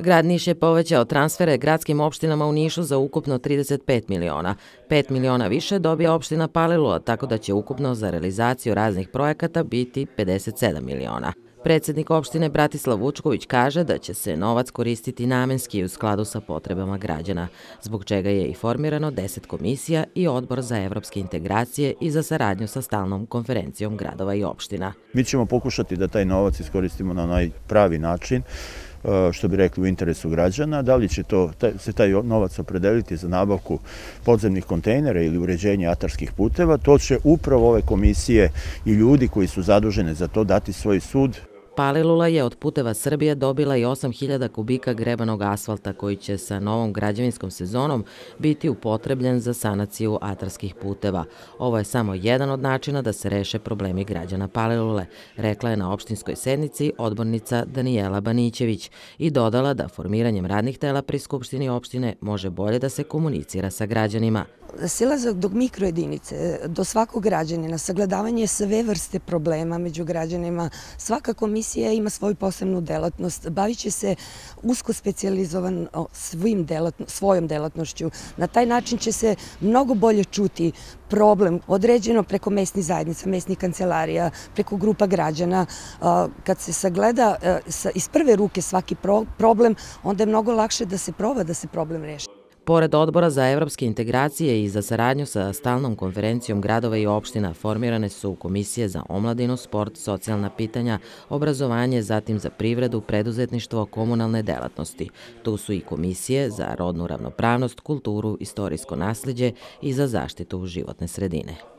Grad Niš je povećao transfere gradskim opštinama u Nišu za ukupno 35 miliona. 5 miliona više dobija opština Palilula, tako da će ukupno za realizaciju raznih projekata biti 57 miliona. Predsednik opštine Bratislav Vučković kaže da će se novac koristiti namenski u skladu sa potrebama građana, zbog čega je i formirano 10 komisija i odbor za evropske integracije i za saradnju sa stalnom konferencijom gradova i opština. Mi ćemo pokušati da taj novac iskoristimo na najpravi način E, što bi rekli u interesu građana, da li će to, se taj novac opredeliti za nabavku podzemnih kontejnera ili uređenje atarskih puteva, to će upravo ove komisije i ljudi koji su zadužene za to dati svoj sud. Palilula je od puteva Srbije dobila i 8000 kubika grebanog asfalta koji će sa novom građevinskom sezonom biti upotrebljen za sanaciju atarskih puteva. Ovo je samo jedan od načina da se reše problemi građana Palilule, rekla je na opštinskoj sednici odbornica Danijela Banićević i dodala da formiranjem radnih tela pri Skupštini opštine može bolje da se komunicira sa građanima. Silazak do mikrojedinice, do svakog građanina, sagledavanje sve vrste problema među građanima, svaka komisija ima svoju posebnu delatnost, bavit će se usko specializovan svim delatno, svojom delatnošću. Na taj način će se mnogo bolje čuti problem određeno preko mesnih zajednica, mesnih kancelarija, preko grupa građana. Kad se sagleda e, iz prve ruke svaki problem, onda je mnogo lakše da se proba da se problem reši. Pored odbora za evropske integracije i za saradnju sa stalnom konferencijom gradova i opština formirane su komisije za omladinu, sport, socijalna pitanja, obrazovanje, zatim za privredu, preduzetništvo, komunalne delatnosti. Tu su i komisije za rodnu ravnopravnost, kulturu, istorijsko nasljeđe i za zaštitu životne sredine.